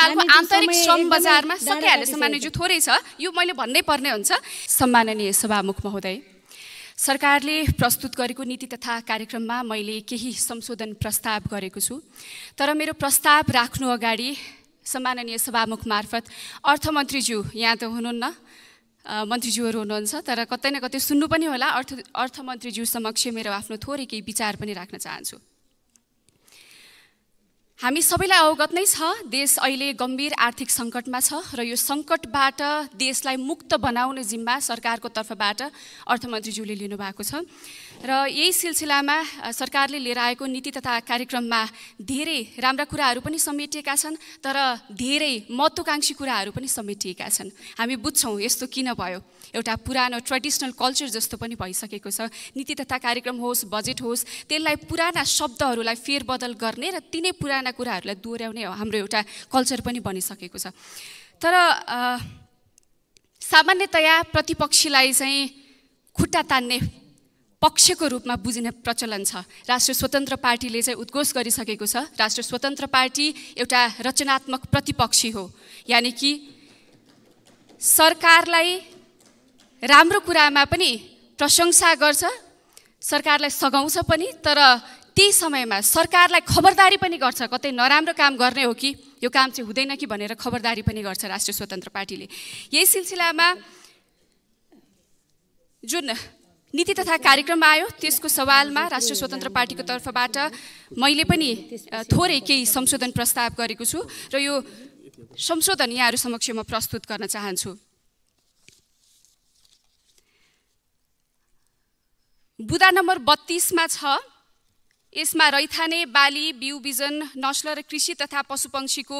नेपालको आन्तरिक श्रम बजारमा सकिहाल्यो जो थोरै छ यो मैले भन्नै पर्ने हुन्छ सम्माननीय सभामुख महोदय सरकारले प्रस्तुत गरेको नीति तथा कार्यक्रममा मैले केही संशोधन प्रस्ताव गरेको छु तर मेरो प्रस्ताव राख्नु अगाडि सम्माननीय सभामुख मार्फत अर्थमन्त्रीज्यू यहाँ त हुनुहुन्न मन्त्रीज्यूहरू हुनुहुन्छ तर कतै न कतै सुन्नु पनि होला अर्थ अर्थमन्त्रीज्यू समक्ष मेरो आफ्नो थोरै केही विचार पनि राख्न चाहन्छु हामी सबैलाई अवगत नै छ देश अहिले गम्भीर आर्थिक सङ्कटमा छ र यो सङ्कटबाट देशलाई मुक्त बनाउने जिम्मा सरकारको तर्फबाट अर्थमन्त्रीज्यूले लिनुभएको छ र यही सिलसिलामा सरकारले लिएर आएको नीति तथा कार्यक्रममा धेरै राम्रा कुराहरू पनि समेटिएका छन् तर धेरै महत्त्वकाङ्क्षी कुराहरू पनि समेटिएका छन् हामी बुझ्छौँ यस्तो किन भयो एउटा पुरानो ट्रेडिसनल कल्चर जस्तो पनि भइसकेको छ नीति तथा कार्यक्रम होस् बजेट होस् त्यसलाई पुराना शब्दहरूलाई फेरबदल गर्ने र तिनै पुराना कुराहरूलाई दोहोऱ्याउने हाम्रो एउटा कल्चर पनि बनिसकेको छ तर सामान्यतया प्रतिपक्षीलाई चाहिँ खुट्टा तान्ने पक्षको रूपमा बुझिने प्रचलन छ राष्ट्रिय स्वतन्त्र पार्टीले चाहिँ उद्घोष गरिसकेको छ राष्ट्रिय स्वतन्त्र पार्टी एउटा रचनात्मक प्रतिपक्षी हो यानि कि सरकारलाई राम्रो कुरामा पनि प्रशंसा गर्छ सरकारलाई सघाउँछ पनि तर त्यही समयमा सरकारलाई खबरदारी पनि गर्छ कतै नराम्रो काम गर्ने हो कि यो काम चाहिँ हुँदैन कि भनेर खबरदारी पनि गर्छ राष्ट्रिय स्वतन्त्र पार्टीले यही सिलसिलामा जुन नीति तथा कार्यक्रम आयो त्यसको सवालमा राष्ट्रिय स्वतन्त्र पार्टीको तर्फबाट मैले पनि थोरै केही संशोधन प्रस्ताव गरेको छु र यो संशोधन यहाँहरू समक्ष म प्रस्तुत गर्न चाहन्छु बुदा नम्बर बत्तिसमा छ यसमा रैथाने बाली बिउ बिजन नस्ल र कृषि तथा पशुपक्षीको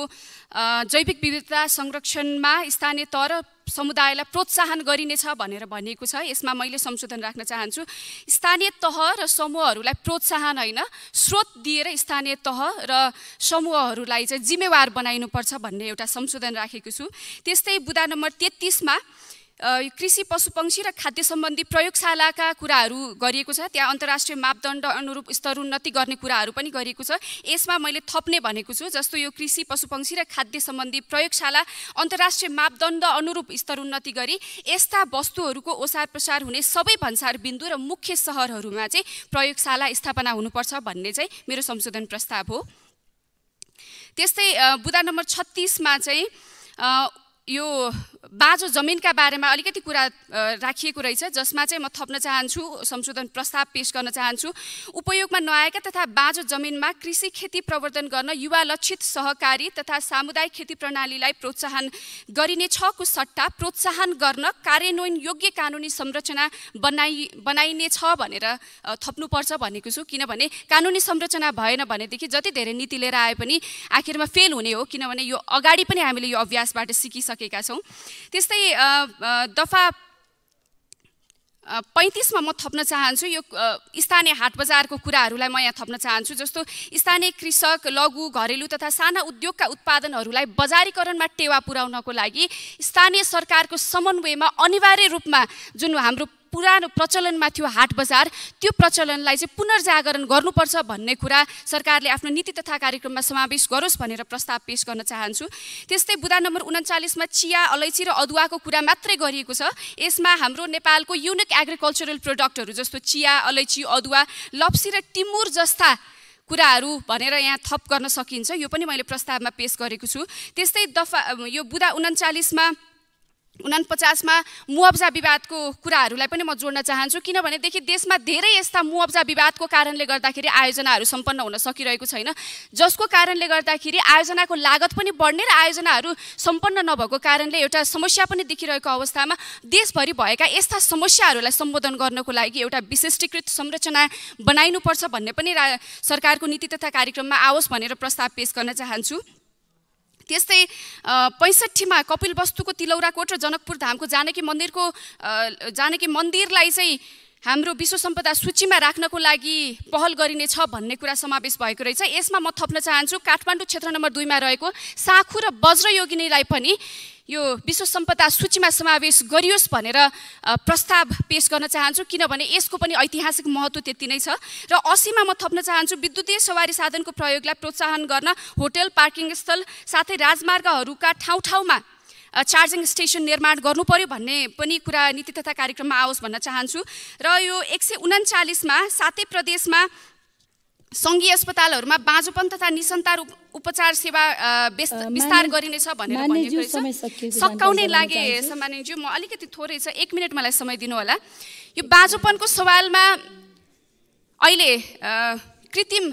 जैविक विविधता संरक्षणमा स्थानीय तह समुदायलाई प्रोत्साहन गरिनेछ भनेर भनिएको छ यसमा मैले संशोधन राख्न चाहन्छु स्थानीय तह र समूहहरूलाई प्रोत्साहन होइन स्रोत दिएर स्थानीय तह र समूहहरूलाई चाहिँ जिम्मेवार बनाइनुपर्छ भन्ने एउटा संशोधन राखेको छु त्यस्तै बुदा नम्बर तेत्तिसमा कृषि पशुपक्षी र खाद्य सम्बन्धी प्रयोगशालाका कुराहरू गरिएको छ त्यहाँ अन्तर्राष्ट्रिय मापदण्ड अनुरूप स्तरोन्नति गर्ने कुराहरू पनि गरिएको छ यसमा मैले थप्ने भनेको छु जस्तो यो कृषि पशुपक्षी र खाद्य सम्बन्धी प्रयोगशाला अन्तर्राष्ट्रिय मापदण्ड अनुरूप स्तरोन्नति गरी यस्ता वस्तुहरूको ओसार प्रसार हुने सबै भन्सार बिन्दु र मुख्य सहरहरूमा चाहिँ प्रयोगशाला स्थापना हुनुपर्छ भन्ने चाहिँ मेरो संशोधन प्रस्ताव हो त्यस्तै बुदा नम्बर छत्तिसमा चाहिँ यो बाँझो जमिनका बारेमा अलिकति कुरा राखिएको रहेछ जसमा चाहिँ म थप्न चाहन्छु संशोधन प्रस्ताव पेश गर्न चाहन्छु उपयोगमा नआएका तथा बाँझो जमिनमा कृषि खेती प्रवर्धन गर्न युवा लक्षित सहकारी तथा सामुदायिक खेती प्रणालीलाई प्रोत्साहन गरिने छको सट्टा प्रोत्साहन गर्न कार्यान्वयन योग्य कानुनी संरचना बनाइ बनाइने छ भनेर थप्नुपर्छ भनेको छु किनभने कानुनी संरचना भएन भनेदेखि जति धेरै नीति लिएर आए पनि आखिरमा फेल हुने हो किनभने यो अगाडि पनि हामीले यो अभ्यासबाट सिकिसकेका छौँ त्यस्तै दफा पैँतिसमा म थप्न चाहन्छु यो स्थानीय हाट बजारको कुराहरूलाई म यहाँ थप्न चाहन्छु जस्तो स्थानीय कृषक लघु घरेलु तथा साना उद्योगका उत्पादनहरूलाई बजारीकरणमा टेवा पुर्याउनको लागि स्थानीय सरकारको समन्वयमा अनिवार्य रूपमा जुन हाम्रो पुरानो प्रचलनमा थियो हाट बजार त्यो प्रचलनलाई चाहिँ पुनर्जागरण गर्नुपर्छ भन्ने कुरा सरकारले आफ्नो नीति तथा कार्यक्रममा समावेश गरोस् भनेर प्रस्ताव पेश गर्न चाहन्छु त्यस्तै बुधा नम्बर उन्चालिसमा चिया अलैँची र अदुवाको कुरा मात्रै गरिएको छ यसमा हाम्रो नेपालको युनिक एग्रिकल्चरल प्रडक्टहरू जस्तो चिया अलैँची अदुवा लप्सी र टिमुर जस्ता कुराहरू भनेर यहाँ थप गर्न सकिन्छ यो पनि मैले प्रस्तावमा पेस गरेको छु त्यस्तै दफा यो बुधा उन्चालिसमा उनापचासमा मुआब्जा विवादको कुराहरूलाई पनि म जोड्न चाहन्छु किनभनेदेखि देशमा धेरै यस्ता मुआब्जा विवादको कारणले गर्दाखेरि आयोजनाहरू सम्पन्न हुन सकिरहेको छैन जसको कारणले गर्दाखेरि आयोजनाको लागत पनि बढ्ने र आयोजनाहरू सम्पन्न नभएको कारणले एउटा समस्या पनि देखिरहेको अवस्थामा देशभरि भएका यस्ता समस्याहरूलाई सम्बोधन गर्नको लागि एउटा विशिष्टीकृत संरचना बनाइनुपर्छ भन्ने पनि सरकारको नीति तथा कार्यक्रममा आओस् भनेर प्रस्ताव पेश गर्न चाहन्छु त्यस्तै पैँसठीमा कपिलवस्तुको तिलौराकोट र जनकपुर धामको जानकी मन्दिरको जानकी मन्दिरलाई चाहिँ हाम्रो विश्व सम्पदा सूचीमा राख्नको लागि पहल गरिनेछ भन्ने कुरा समावेश भएको रहेछ यसमा म थप्न चाहन्छु काठमाडौँ क्षेत्र नम्बर दुईमा रहेको साखु र वज्रयोगिनीलाई पनि यो विश्व सम्पदा सूचीमा समावेश गरियोस् भनेर प्रस्ताव पेस गर्न चाहन्छु किनभने यसको पनि ऐतिहासिक महत्त्व त्यति नै छ र असीमा म थप्न चाहन्छु विद्युतीय सवारी साधनको प्रयोगलाई प्रोत्साहन गर्न होटल पार्किङ स्थल साथै राजमार्गहरूका ठाउँ ठाउँमा चार्जिङ स्टेसन निर्माण गर्नु पर्यो भन्ने पनि कुरा नीति तथा कार्यक्रममा आओस् भन्न चाहन्छु र यो एक सय उनान्चालिसमा सातै प्रदेशमा सङ्घीय अस्पतालहरूमा बाँझोपन तथा निसन्तार उपचार सेवा विस्तार गरिनेछ भनेर भनिएको सकाउने लागे सामान्यज्यू म अलिकति थोरै छ एक मिनट मलाई समय होला यो बाँझोपनको सवालमा अहिले कृत्रिम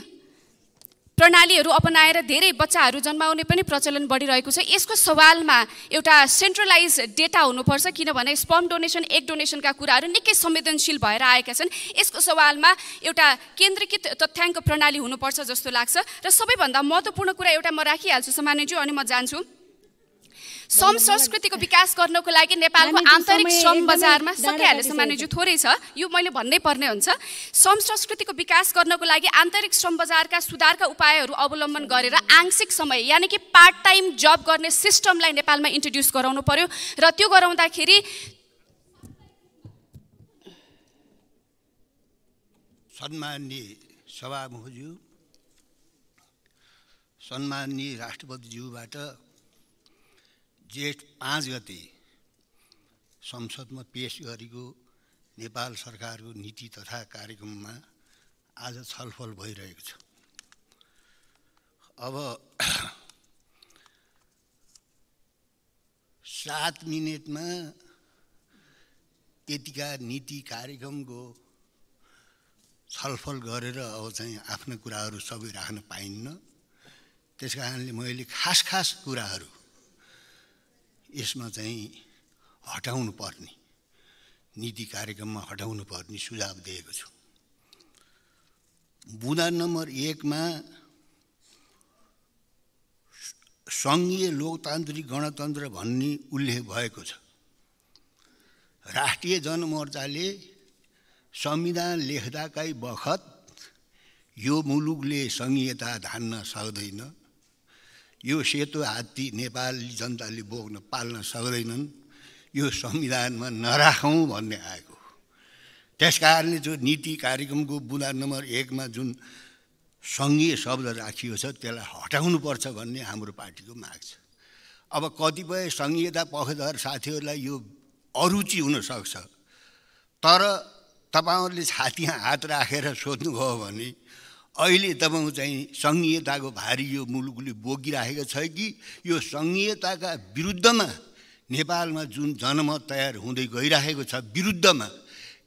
प्रणालीहरू अपनाएर धेरै बच्चाहरू जन्माउने पनि प्रचलन बढिरहेको छ यसको सवालमा एउटा सेन्ट्रलाइज डेटा हुनुपर्छ किनभने स्पम डोनेसन एक डोनेसनका कुराहरू निकै संवेदनशील भएर आएका छन् यसको सवालमा एउटा केन्द्रीकृत तथ्याङ्क प्रणाली हुनुपर्छ जस्तो लाग्छ र सबैभन्दा महत्त्वपूर्ण कुरा एउटा म राखिहाल्छु सामान्यज्यू अनि म जान्छु श्रम संस्कृतिको विकास गर्नको लागि नेपालको आन्तरिक श्रम बजारमा सकिहाल्यो जो थोरै छ यो मैले भन्नै पर्ने हुन्छ श्रम संस्कृतिको विकास गर्नको लागि आन्तरिक श्रम बजारका सुधारका उपायहरू अवलम्बन गरेर आंशिक समय यानि कि पार्ट टाइम जब गर्ने सिस्टमलाई नेपालमा इन्ट्रोड्युस गराउनु पर्यो र त्यो गराउँदाखेरि सन्मान्य सभामुखज्यू सन्मान्य राष्ट्रपतिज्यूबाट जेठ पाँच गते संसदमा पेस गरेको नेपाल सरकारको नीति तथा कार्यक्रममा आज छलफल भइरहेको छ अब सात मिनटमा यतिका नीति कार्यक्रमको छलफल गरेर अब चाहिँ आफ्ना कुराहरू सबै राख्न पाइन्न त्यस कारणले मैले खास खास कुराहरू यसमा चाहिँ हटाउनु पर्ने नीति कार्यक्रममा हटाउनु पर्ने सुझाव दिएको छु बुँदा नम्बर एकमा सङ्घीय लोकतान्त्रिक गणतन्त्र भन्ने उल्लेख भएको छ राष्ट्रिय जनमोर्चाले संविधान लेख्दाकै बखत यो मुलुकले सङ्घीयता धान्न सक्दैन यो सेतो हात्ती नेपाली जनताले बोक्न पाल्न सक्दैनन् यो संविधानमा नराखौँ भन्ने आएको त्यस कारणले जो नीति कार्यक्रमको बुला नम्बर एकमा जुन सङ्घीय शब्द राखिएको छ त्यसलाई हटाउनुपर्छ भन्ने हाम्रो पार्टीको माग छ अब कतिपय सङ्घीयता पक्षधर साथीहरूलाई यो अरुचि हुनसक्छ तर तपाईँहरूले छातीमा हात राखेर सोध्नुभयो भने अहिले तपाईँ चाहिँ सङ्घीयताको भारी यो मुलुकले बोकिराखेको छ कि यो सङ्घीयताका विरुद्धमा नेपालमा जुन जनमत तयार हुँदै गइराखेको छ विरुद्धमा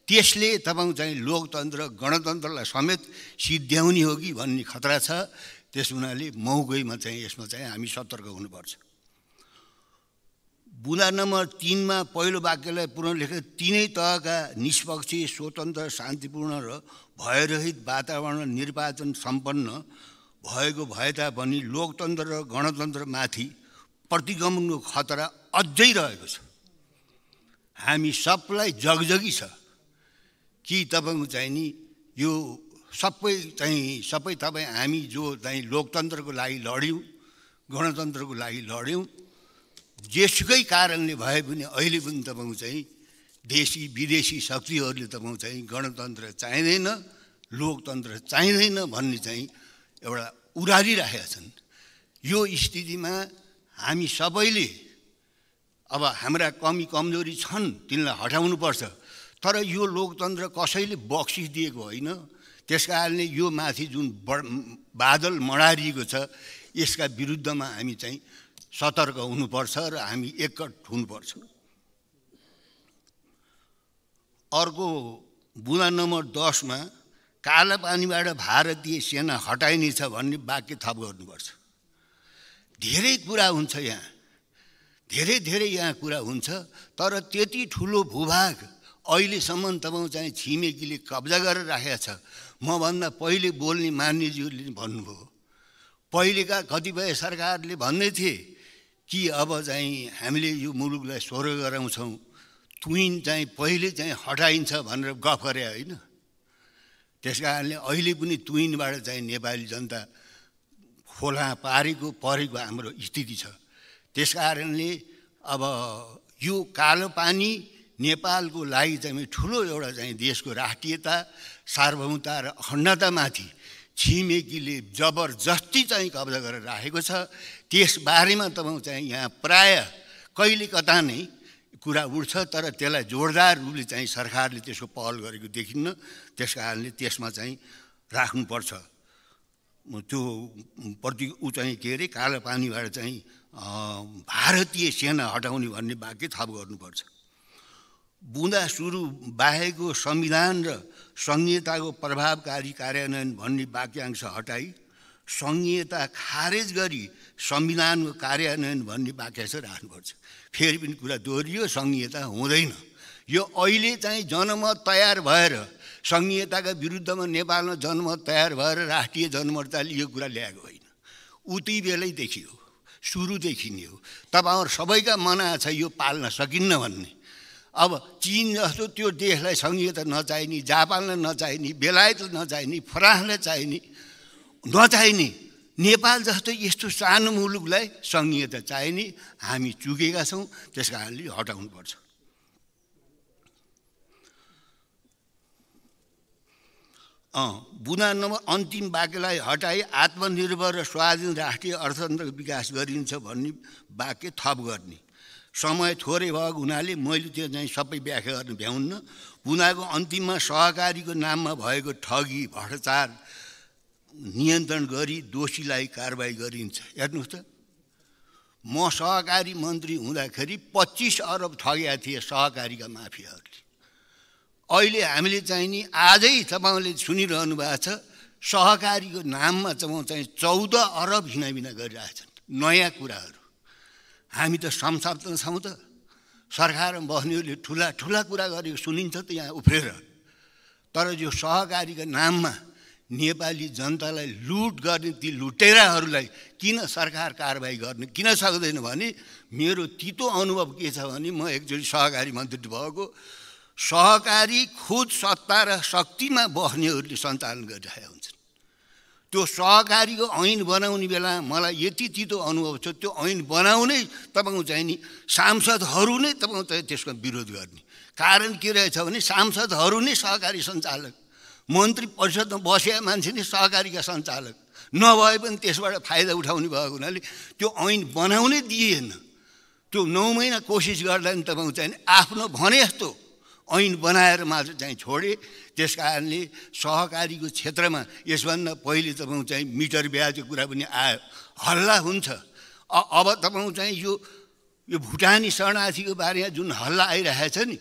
त्यसले तपाईँ चाहिँ लोकतन्त्र गणतन्त्रलाई समेत सिद्ध्याउने हो कि भन्ने खतरा छ त्यस हुनाले मौकैमा चाहिँ यसमा चाहिँ हामी सतर्क हुनुपर्छ बुँदा नम्बर तिनमा पहिलो वाक्यलाई पुनर्लेख तिनै तहका निष्पक्ष स्वतन्त्र शान्तिपूर्ण र भयरहित वातावरण निर्वाचन सम्पन्न भएको भए तापनि लोकतन्त्र र गणतन्त्रमाथि प्रतिगमनको खतरा अझै रहेको छ हामी सबलाई जगजगी छ कि तपाईँको चाहिँ नि यो सबै चाहिँ सबै तपाईँ हामी जो चाहिँ लोकतन्त्रको लागि लड्यौँ गणतन्त्रको लागि लड्यौँ जेसुकै कारणले भए पनि अहिले पनि तपाईँको चाहिँ देशी विदेशी शक्तिहरूले त म चाहिँ गणतन्त्र चाहिँदैन लोकतन्त्र चाहिँदैन भन्ने चाहिँ एउटा उरालिरहेका छन् यो स्थितिमा हामी सबैले अब हाम्रा कमी कमजोरी छन् तिनलाई हटाउनुपर्छ तर यो लोकतन्त्र कसैले बक्सिदिएको होइन त्यस कारणले यो माथि जुन बादल मडारिएको छ यसका विरुद्धमा हामी चाहिँ सतर्क हुनुपर्छ र हामी एकट हुनुपर्छ अर्को बुला नम्बर दसमा पानीबाट भारतीय सेना हटाइनेछ भन्ने वाक्य थप गर्नुपर्छ धेरै कुरा हुन्छ यहाँ धेरै धेरै यहाँ कुरा हुन्छ तर त्यति ठुलो भूभाग अहिलेसम्म तपाईँ चाहिँ छिमेकीले कब्जा गरेर राखेको छ मभन्दा पहिले बोल्ने मान्यज्यूले भन्नुभयो पहिलेका कतिपय सरकारले भन्दै थिए कि अब चाहिँ हामीले यो मुलुकलाई स्वर्ग गराउँछौँ तुइन चाहिँ पहिले चाहिँ हटाइन्छ भनेर गफ गरे होइन त्यस कारणले अहिले पनि तुइनबाट चाहिँ नेपाली जनता खोला पारेको परेको हाम्रो स्थिति छ त्यस कारणले अब यो कालो पानी नेपालको लागि चाहिँ ठुलो एउटा चाहिँ देशको राष्ट्रियता सार्वभौमता र अखण्डतामाथि छिमेकीले जबरजस्ती चाहिँ कब्जा गरेर राखेको छ त्यसबारेमा तपाईँ चाहिँ यहाँ प्राय कहिले कता नै कुरा उठ्छ तर त्यसलाई जोरदार रूपले चाहिँ सरकारले त्यसको पहल गरेको देखिन्न त्यस कारणले त्यसमा चाहिँ राख्नुपर्छ त्यो प्रति ऊ चाहिँ के अरे कालो पानीबाट चाहिँ भारतीय सेना हटाउने भन्ने वाक्य थप गर्नुपर्छ बुँदा सुरु बाहेको संविधान र सङ्घीयताको प्रभावकारी कार्यान्वयन भन्ने वाक्यांश हटाई सङ्घीयता खारेज गरी संविधानको कार्यान्वयन भन्ने वाक्यांश राख्नुपर्छ फेरि पनि कुरा दोहोरियो सङ्घीयता हुँदैन यो अहिले चाहिँ जनमत तयार भएर सङ्घीयताका विरुद्धमा नेपालमा जनमत तयार भएर राष्ट्रिय जनमोर्चाले यो कुरा ल्याएको होइन उति बेलैदेखि हो सुरुदेखि नै हो तपाईँहरू सबैका मना छ यो पाल्न सकिन्न भन्ने अब चिन जस्तो त्यो देशलाई सङ्घीयता नचाहिने जापानलाई नचाहिने बेलायतलाई नचाहिने फ्रान्सलाई चाहिने नचाहिने नेपाल जस्तो यस्तो सानो मुलुकलाई सङ्घीयता चाहिने हामी चुकेका छौँ त्यस कारणले हटाउनुपर्छ बुना नम्बर अन्तिम वाक्यलाई हटाई आत्मनिर्भर र स्वाधीन राष्ट्रिय अर्थतन्त्रको विकास गरिन्छ भन्ने वाक्य थप गर्ने समय थोरै भएको हुनाले मैले त्यो चाहिँ सबै व्याख्या गर्न भ्याउन्न बुनाको अन्तिममा सहकारीको नाममा भएको ठगी भ्रष्टाचार नियन्त्रण गरी दोषीलाई कारवाही गरिन्छ हेर्नुहोस् त म सहकारी मन्त्री हुँदाखेरि पच्चिस अरब ठगेका थिए सहकारीका माफियाहरूले अहिले हामीले चाहिँ नि आजै तपाईँले सुनिरहनु भएको छ सहकारीको नाममा चाहिँ चाहिँ चौध अरब हिनाबिना गरिरहेछन् नयाँ कुराहरू हामी त संसार छौँ त सरकारमा बस्नेहरूले ठुला ठुला कुरा गरेको सुनिन्छ त यहाँ उफ्रेर तर यो सहकारीको नाममा नेपाली जनतालाई लुट गर्ने ती लुटेराहरूलाई किन सरकार कारवाही गर्ने किन सक्दैन भने मेरो तितो अनुभव के छ भने म एकचोटि सहकारी मन्त्री भएको सहकारी खुद सत्ता र शक्तिमा बस्नेहरूले सञ्चालन गरिरहेका हुन्छन् त्यो सहकारीको ऐन बनाउने बेला मलाई यति तितो अनुभव छ त्यो ऐन बनाउनै तपाईँको चाहिँ नि सांसदहरू नै तपाईँको चाहिँ त्यसको विरोध गर्ने कारण के रहेछ भने सांसदहरू नै सहकारी सञ्चालक मन्त्री परिषदमा बसेका मान्छे नै सहकारीका सञ्चालक नभए पनि त्यसबाट फाइदा उठाउने भएको हुनाले त्यो ऐन बनाउनै दिएन त्यो नौ महिना कोसिस गर्दा नि तपाईँ चाहिँ आफ्नो भने जस्तो ऐन बनाएर मात्र चाहिँ छोडे त्यस कारणले सहकारीको क्षेत्रमा यसभन्दा पहिले तपाईँ चाहिँ मिटर ब्याजको कुरा पनि आयो हल्ला हुन्छ अब तपाईँ चाहिँ यो यो भुटानी शरणार्थीको बारेमा जुन हल्ला आइरहेको छ नि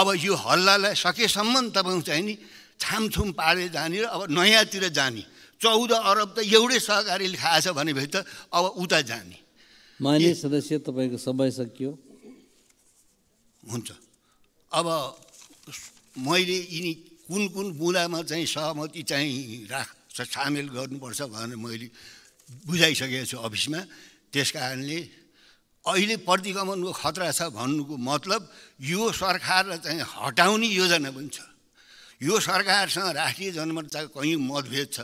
अब यो हल्लालाई सकेसम्म तपाईँ चाहिँ नि छामछुम पारे जाने र अब नयाँतिर जाने चौध अरब त एउटै सहकारीले खाएछ भनेपछि त अब उता जाने मान्य सदस्य तपाईँको समय सकियो हुन्छ अब मैले यिनी कुन कुन बुँदामा चाहिँ सहमति चाहिँ राख सामेल गर्नुपर्छ भनेर मैले बुझाइसकेको छु अफिसमा त्यस कारणले अहिले प्रतिगमनको खतरा छ भन्नुको मतलब यो सरकारलाई चाहिँ हटाउने योजना पनि छ यो सरकारसँग राष्ट्रिय जनमोर्चाको कहीँ मतभेद छ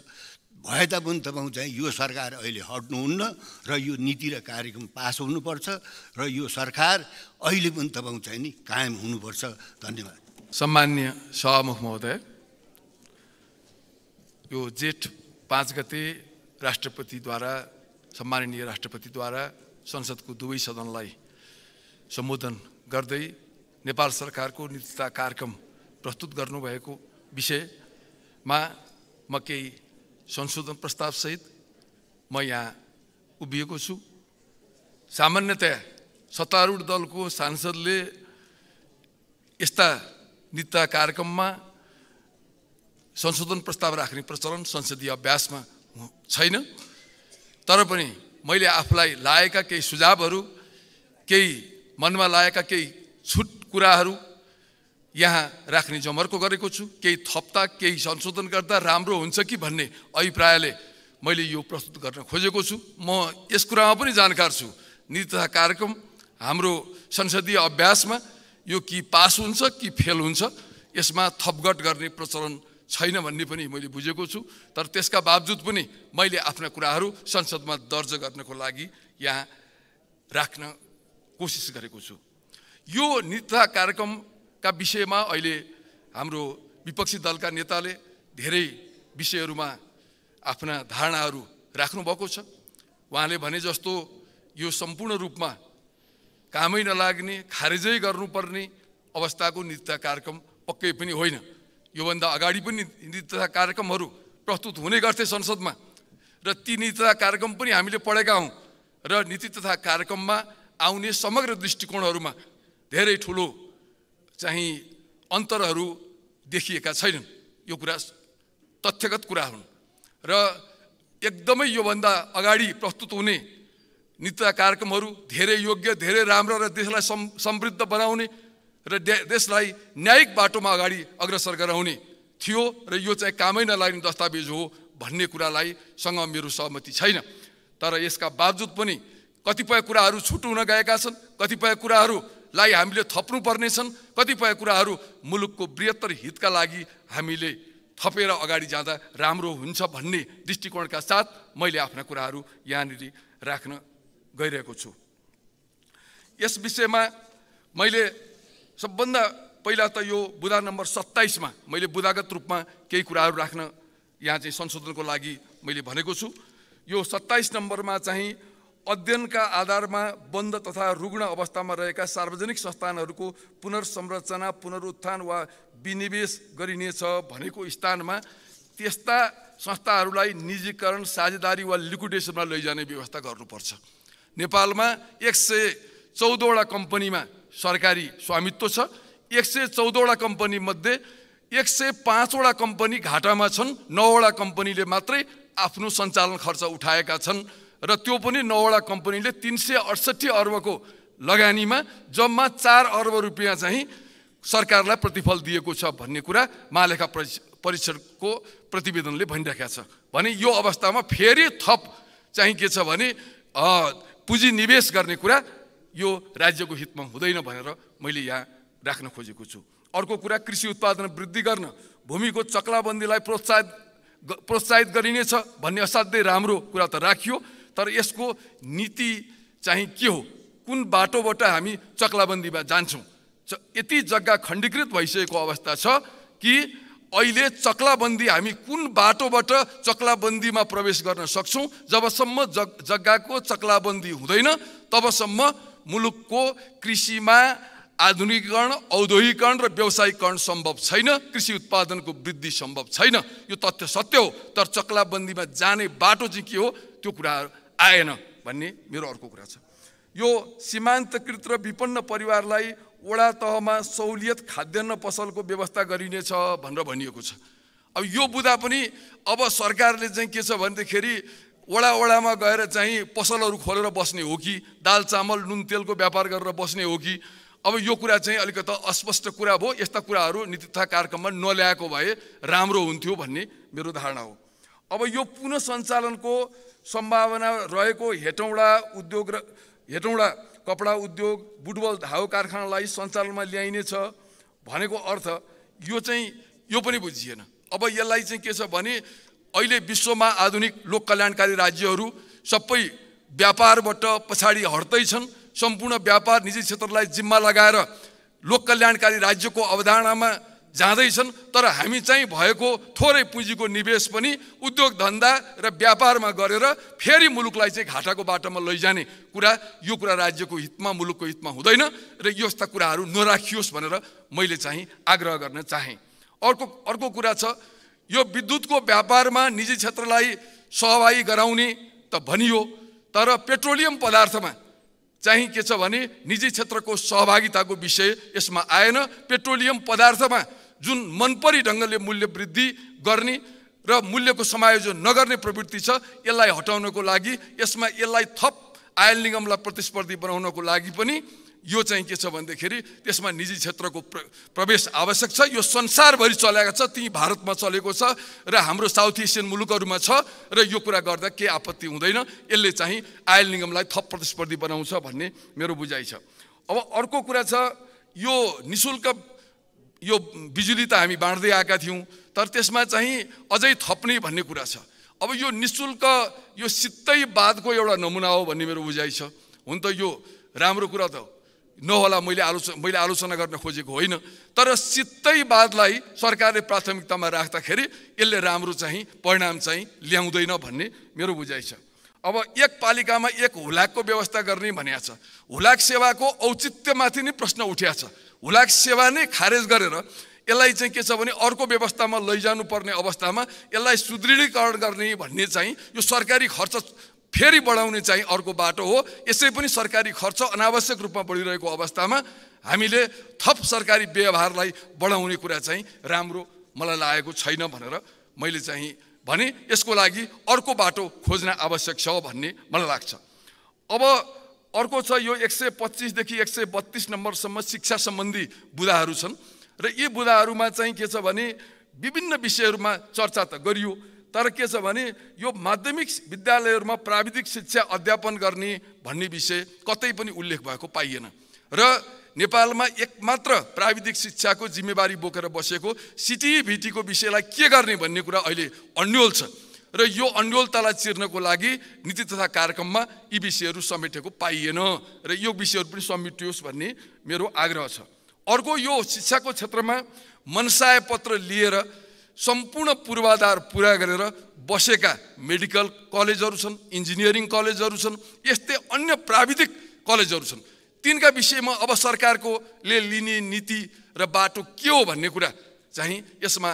भए तापनि तपाईँ चाहिँ यो सरकार अहिले हट्नुहुन्न र यो नीति र कार्यक्रम पास हुनुपर्छ र यो सरकार अहिले पनि तपाईँ चाहिँ नि कायम हुनुपर्छ धन्यवाद सम्मान्य सभामुख महोदय यो जेठ पाँच गते राष्ट्रपतिद्वारा सम्माननीय राष्ट्रपतिद्वारा संसदको दुवै सदनलाई सम्बोधन गर्दै नेपाल सरकारको नीतिता कार्यक्रम प्रस्तुत गर्नुभएको विषयमा म केही संशोधन प्रस्तावसहित म यहाँ उभिएको छु सामान्यतया सत्तारूढ दलको सांसदले यस्ता नित्य कार्यक्रममा संशोधन प्रस्ताव राख्ने प्रचलन संसदीय अभ्यासमा छैन तर पनि मैले आफूलाई लाएका केही सुझावहरू केही मनमा लागेका केही छुट कुराहरू यहाँ राख्ने जमर्को गरेको छु केही थप्दा केही संशोधन गर्दा राम्रो हुन्छ कि भन्ने अभिप्रायले मैले यो प्रस्तुत गर्न खोजेको छु म यस कुरामा पनि जानकार छु नीति तथा कार्यक्रम हाम्रो संसदीय अभ्यासमा यो कि पास हुन्छ कि फेल हुन्छ यसमा थपघट गर्ने प्रचलन छैन भन्ने पनि मैले बुझेको छु तर त्यसका बावजुद पनि मैले आफ्ना कुराहरू संसदमा दर्ज गर्नको लागि यहाँ राख्न कोसिस गरेको छु यो नीति तथा कार्यक्रम का विषयमा अहिले हाम्रो विपक्षी दलका नेताले धेरै विषयहरूमा आफ्ना धारणाहरू राख्नुभएको छ उहाँले भने जस्तो यो सम्पूर्ण रूपमा कामै नलाग्ने खारेजै गर्नुपर्ने अवस्थाको नृत्य कार्यक्रम पक्कै पनि होइन योभन्दा अगाडि पनि नृत्य कार्यक्रमहरू प्रस्तुत हुने गर्थे संसदमा र ती तथा कार्यक्रम पनि हामीले पढेका हौँ र नीति तथा कार्यक्रममा आउने समग्र दृष्टिकोणहरूमा धेरै ठुलो चाहिँ अन्तरहरू देखिएका छैनन् यो कुरा तथ्यगत कुरा हुन् र एकदमै योभन्दा अगाडि प्रस्तुत हुने नृत्य कार्यक्रमहरू धेरै योग्य धेरै राम्रो र देशलाई समृद्ध बनाउने र देशलाई न्यायिक बाटोमा अगाडि अग्रसर गराउने थियो र यो चाहिँ कामै नलाग्ने दस्तावेज हो भन्ने कुरालाई सँग मेरो सहमति छैन तर यसका बावजुद पनि कतिपय कुराहरू छुट हुन गएका छन् कतिपय कुराहरू लाई हामीले थप्नु थप्नुपर्नेछन् कतिपय कुराहरू मुलुकको बृहत्तर हितका लागि हामीले थपेर अगाडि जाँदा राम्रो हुन्छ भन्ने दृष्टिकोणका साथ मैले आफ्ना कुराहरू यहाँनिर राख्न गइरहेको छु यस विषयमा मैले सबभन्दा पहिला त यो बुधा नम्बर सत्ताइसमा मैले बुधागत रूपमा केही कुराहरू राख्न यहाँ चाहिँ संशोधनको लागि मैले भनेको छु यो सत्ताइस नम्बरमा चाहिँ अध्ययनका आधारमा बन्द तथा रुग्ण अवस्थामा रहेका सार्वजनिक संस्थानहरूको पुनर्संरचना पुनरुत्थान वा विनिवेश गरिनेछ भनेको स्थानमा त्यस्ता संस्थाहरूलाई निजीकरण साझेदारी वा लिक्विडेसनमा लैजाने व्यवस्था गर्नुपर्छ नेपालमा एक सय चौधवटा कम्पनीमा सरकारी स्वामित्व छ एक सय चौधवटा कम्पनीमध्ये एक सय पाँचवटा कम्पनी घाटामा छन् नौवटा कम्पनीले मात्रै आफ्नो सञ्चालन खर्च उठाएका छन् र त्यो पनि नौवटा कम्पनीले तिन सय अडसट्ठी अर्बको लगानीमा जम्मा चार अर्ब रुपियाँ चाहिँ सरकारलाई प्रतिफल दिएको छ भन्ने कुरा महालेखा परीक्षणको प्रतिवेदनले भनिरहेका छ भने यो अवस्थामा फेरि थप चाहिँ के छ भने पुँजी निवेश गर्ने कुरा यो राज्यको हितमा हुँदैन भनेर मैले यहाँ राख्न खोजेको छु अर्को कुरा कृषि उत्पादन वृद्धि गर्न भूमिको चक्लाबन्दीलाई प्रोत्साहित प्रोत्साहित गरिनेछ भन्ने असाध्यै राम्रो कुरा त राखियो तर यसको नीति चाहिँ के हो कुन बाटोबाट हामी चक्लाबन्दीमा जान्छौँ यति जग्गा खण्डीकृत भइसकेको अवस्था छ कि अहिले चक्लाबन्दी हामी कुन बाटोबाट चक्लाबन्दीमा प्रवेश गर्न सक्छौँ जबसम्म जग जग्गाको चक्लाबन्दी हुँदैन तबसम्म मुलुकको कृषिमा आधुनिकीकरण औद्योगिकरण र व्यवसायीकरण सम्भव छैन कृषि उत्पादनको वृद्धि सम्भव छैन यो तथ्य सत्य हो तर चक्लाबन्दीमा जाने बाटो चाहिँ के हो त्यो कुरा आएन भन्ने मेरो अर्को कुरा छ यो सीमान्तकृत र विपन्न परिवारलाई वडा तहमा सहुलियत खाद्यान्न पसलको व्यवस्था गरिनेछ भनेर भनिएको छ अब यो बुदा पनि अब सरकारले चाहिँ के छ भनेदेखि वडा वडामा गएर चाहिँ पसलहरू खोलेर बस्ने हो कि दाल चामल नुन तेलको व्यापार गरेर बस्ने हो कि अब यो कुरा चाहिँ अलिकति अस्पष्ट कुरा भयो यस्ता कुराहरू नीति तथा कार्यक्रममा नल्याएको भए राम्रो हुन्थ्यो भन्ने मेरो धारणा हो अब यो पुनः सञ्चालनको सम्भावना रहेको हेटौँडा उद्योग र हेटौँडा कपडा उद्योग बुटबल धाउ कारखानालाई सञ्चालनमा ल्याइनेछ भनेको अर्थ यो चाहिँ यो पनि बुझिएन अब यसलाई चाहिँ के छ भने अहिले विश्वमा आधुनिक लोक कल्याणकारी राज्यहरू सबै व्यापारबाट पछाडि हट्दैछन् सम्पूर्ण व्यापार निजी क्षेत्रलाई जिम्मा लगाएर लोक कल्याणकारी राज्यको अवधारणामा जाँदैछन् तर हामी चाहिँ भएको थोरै पुँजीको निवेश पनि उद्योग धन्दा र व्यापारमा गरेर फेरि मुलुकलाई चाहिँ घाटाको बाटोमा लैजाने कुरा यो कुरा राज्यको हितमा मुलुकको हितमा हुँदैन र यस्ता कुराहरू नराखियोस् भनेर मैले चाहिँ आग्रह गर्न चाहेँ अर्को अर्को कुरा छ यो विद्युतको व्यापारमा निजी क्षेत्रलाई सहभागी गराउने त भनियो तर पेट्रोलियम पदार्थमा चाहिँ के छ भने निजी क्षेत्रको सहभागिताको विषय यसमा आएन पेट्रोलियम पदार्थमा जुन मनपरी ढङ्गले मूल्य वृद्धि गर्ने र मूल्यको समायोजन नगर्ने प्रवृत्ति छ यसलाई हटाउनको लागि यसमा यसलाई थप आयल निगमलाई प्रतिस्पर्धी बनाउनको लागि पनि यो चाहिँ के छ भन्दाखेरि त्यसमा निजी क्षेत्रको प्र प्रवेश आवश्यक छ यो संसारभरि चलेको छ ती भारतमा चलेको छ र हाम्रो साउथ एसियन मुलुकहरूमा छ र यो कुरा गर्दा केही आपत्ति हुँदैन यसले चाहिँ आयल निगमलाई थप प्रतिस्पर्धी बनाउँछ भन्ने मेरो बुझाइ छ अब अर्को कुरा छ यो निशुल्क यो बिजुली त हामी बाँड्दै आएका थियौँ तर त्यसमा चाहिँ अझै थप्ने भन्ने कुरा छ अब यो निशुल्क यो सित्तै बादको एउटा नमुना हो भन्ने मेरो बुझाइ छ हुन त यो राम्रो कुरा त नहोला मैले आलोचना मैले आलोचना गर्न खोजेको होइन तर सित्तै बादलाई सरकारले प्राथमिकतामा राख्दाखेरि यसले राम्रो चाहिँ परिणाम चाहिँ ल्याउँदैन भन्ने मेरो बुझाइ छ अब एक पालिकामा एक हुलाकको व्यवस्था गर्ने भनिएको छ हुलाक सेवाको औचित्यमाथि नै प्रश्न उठ्या छ हुलाक सेवा नै खारेज गरेर यसलाई चाहिँ के छ भने अर्को व्यवस्थामा लैजानुपर्ने अवस्थामा यसलाई सुदृढीकरण गर्ने भन्ने चाहिँ यो सरकारी खर्च फेरि बढाउने चाहिँ अर्को बाटो हो यसै पनि सरकारी खर्च अनावश्यक रूपमा बढिरहेको अवस्थामा हामीले थप सरकारी व्यवहारलाई बढाउने कुरा चाहिँ राम्रो मलाई लागेको छैन भनेर मैले चाहिँ भने यसको लागि अर्को बाटो खोज्न आवश्यक छ भन्ने मलाई लाग्छ अब अर्को छ यो एक सय पच्चिसदेखि एक सय बत्तिस नम्बरसम्म शिक्षा सम्बन्धी बुदाहरू छन् र यी बुदाहरूमा चाहिँ के छ भने विभिन्न विषयहरूमा चर्चा त गरियो तर के छ भने यो माध्यमिक विद्यालयहरूमा प्राविधिक शिक्षा अध्यापन गर्ने भन्ने विषय कतै पनि उल्लेख भएको पाइएन र नेपालमा एकमात्र प्राविधिक शिक्षाको जिम्मेवारी बोकेर बसेको सिटिभिटीको विषयलाई के गर्ने भन्ने कुरा अहिले अन्यल छ र यो अन्यलतालाई चिर्नको लागि नीति तथा कार्यक्रममा यी विषयहरू समेटेको पाइएन र यो विषयहरू पनि समेटियोस् भन्ने मेरो आग्रह छ अर्को यो शिक्षाको क्षेत्रमा मनसाय पत्र लिएर सम्पूर्ण पूर्वाधार पुरा गरेर बसेका मेडिकल कलेजहरू छन् इन्जिनियरिङ कलेजहरू छन् यस्तै अन्य प्राविधिक कलेजहरू छन् तिनका विषयमा अब सरकारकोले लिने नीति र बाटो के हो भन्ने कुरा चाहिँ यसमा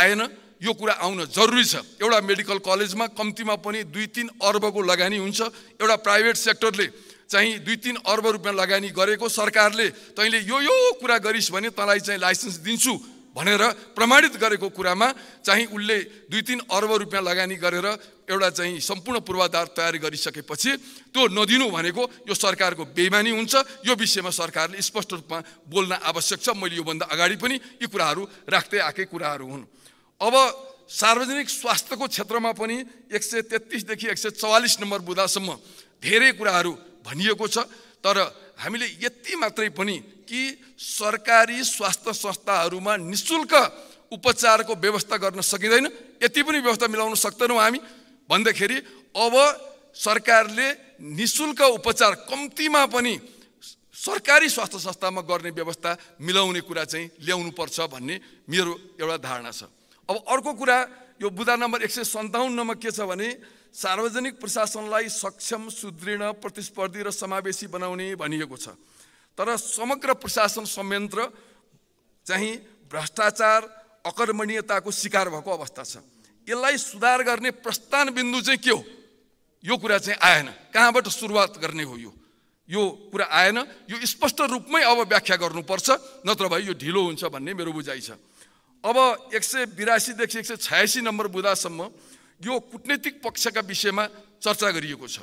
आएन यो कुरा आउन जरुरी छ एउटा मेडिकल कलेजमा कम्तीमा पनि दुई तिन अर्बको लगानी हुन्छ एउटा प्राइभेट सेक्टरले चाहिँ दुई तिन अर्ब रुपियाँ लगानी गरेको सरकारले तैँले यो यो कुरा गरिस् भने तँलाई चाहिँ लाइसेन्स दिन्छु भनेर प्रमाणित गरेको कुरामा चाहिँ उसले दुई तिन अर्ब रुपियाँ लगानी गरेर एउटा चाहिँ सम्पूर्ण पूर्वाधार तयार गरिसकेपछि त्यो नदिनु भनेको यो सरकारको बेमानी हुन्छ यो विषयमा सरकारले स्पष्ट रूपमा बोल्न आवश्यक छ मैले योभन्दा अगाडि पनि यी कुराहरू राख्दै आएकै कुराहरू हुन् अब सार्वजनिक स्वास्थ्यको क्षेत्रमा पनि एक सय तेत्तिसदेखि एक सय चौवालिस नम्बर बुदासम्म धेरै कुराहरू भनिएको छ तर हामीले यति मात्रै पनि कि सरकारी स्वास्थ्य संस्थाहरूमा नि शुल्क उपचारको व्यवस्था गर्न सकिँदैन यति पनि व्यवस्था मिलाउन सक्दैनौँ हामी भन्दाखेरि अब सरकारले नि शुल्क उपचार कम्तीमा पनि सरकारी स्वास्थ्य संस्थामा गर्ने व्यवस्था मिलाउने कुरा चाहिँ ल्याउनुपर्छ भन्ने मेरो एउटा धारणा छ अब अर्को कुरा यो बुधा नम्बर एक सय सन्ताउन्नमा के छ भने सार्वजनिक प्रशासनलाई सक्षम सुदृढ प्रतिस्पर्धी र समावेशी बनाउने भनिएको छ तर समग्र प्रशासन संयन्त्र चाहिँ भ्रष्टाचार अकर्मणीयताको शिकार भएको अवस्था छ यसलाई सुधार गर्ने प्रस्थान बिन्दु चाहिँ के हो यो कुरा चाहिँ आएन कहाँबाट सुरुवात गर्ने हो यो यो कुरा आएन यो स्पष्ट रूपमै अब व्याख्या गर्नुपर्छ नत्र भए यो ढिलो हुन्छ भन्ने मेरो बुझाइ छ अब एक सय बिरासीदेखि एक सय छयासी नम्बर बुदासम्म यो कुटनीतिक पक्षका विषयमा चर्चा गरिएको छ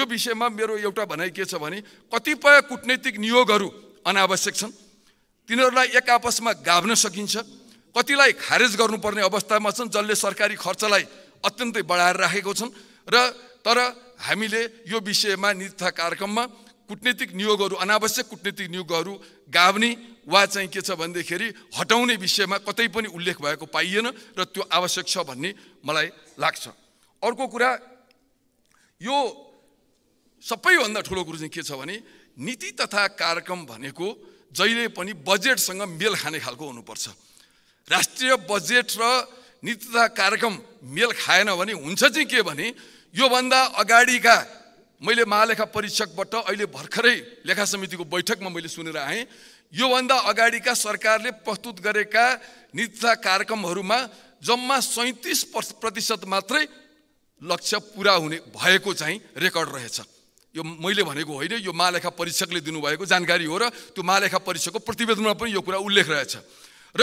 यो विषयमा मेरो एउटा भनाइ के छ भने कतिपय कुटनीतिक नियोगहरू अनावश्यक छन् तिनीहरूलाई एक आपसमा गाभ्न सकिन्छ कतिलाई खारेज गर्नुपर्ने अवस्थामा छन् जसले सरकारी खर्चलाई अत्यन्तै बढाएर राखेको छन् र तर हामीले यो विषयमा निजता कार्यक्रममा कुटनीतिक नियोगहरू अनावश्यक कुटनीतिक नियोगहरू गाभ्ने वा चाहिँ के छ भनेदेखि हटाउने विषयमा कतै पनि उल्लेख भएको पाइएन र त्यो आवश्यक छ भन्ने मलाई लाग्छ अर्को कुरा यो सबैभन्दा ठुलो कुरो चाहिँ के छ भने नीति तथा कार्यक्रम भनेको जहिले पनि बजेटसँग मेल खाने खालको हुनुपर्छ राष्ट्रिय बजेट र नीति तथा कार्यक्रम मेल खाएन भने हुन्छ चाहिँ के भने योभन्दा अगाडिका मैले महालेखा परीक्षकबाट अहिले भर्खरै लेखा समितिको बैठकमा मैले सुनेर आएँ योभन्दा अगाडिका सरकारले प्रस्तुत गरेका नीतिका कार्यक्रमहरूमा जम्मा सैँतिस प्रतिशत मात्रै लक्ष्य पुरा हुने भएको चाहिँ रेकर्ड रहेछ यो मैले भनेको होइन यो महालेखा परीक्षकले दिनुभएको जानकारी हो र त्यो महालेखा परीक्षकको प्रतिवेदनमा पनि यो कुरा उल्लेख रहेछ र